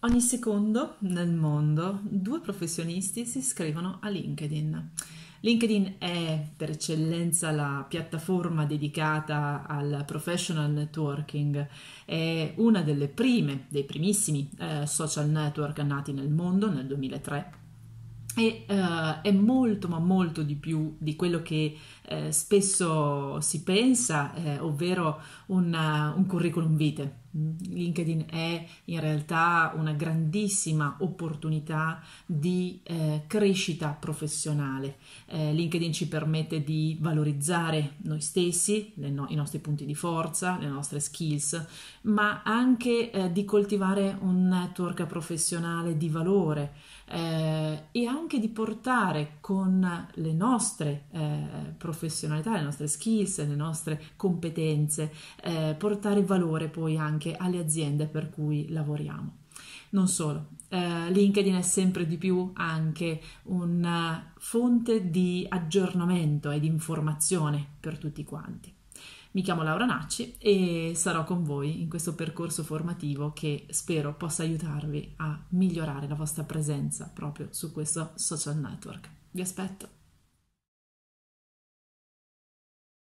Ogni secondo nel mondo due professionisti si iscrivono a LinkedIn. LinkedIn è per eccellenza la piattaforma dedicata al professional networking, è una delle prime, dei primissimi eh, social network nati nel mondo nel 2003 e uh, è molto ma molto di più di quello che eh, spesso si pensa, eh, ovvero una, un curriculum vitae. LinkedIn è in realtà una grandissima opportunità di eh, crescita professionale. Eh, LinkedIn ci permette di valorizzare noi stessi, no- i nostri punti di forza, le nostre skills, ma anche eh, di coltivare un network professionale di valore eh, e anche anche di portare con le nostre eh, professionalità, le nostre skills, le nostre competenze, eh, portare valore poi anche alle aziende per cui lavoriamo. Non solo, eh, LinkedIn è sempre di più anche una fonte di aggiornamento e di informazione per tutti quanti. Mi chiamo Laura Nacci e sarò con voi in questo percorso formativo che spero possa aiutarvi a migliorare la vostra presenza proprio su questo social network. Vi aspetto!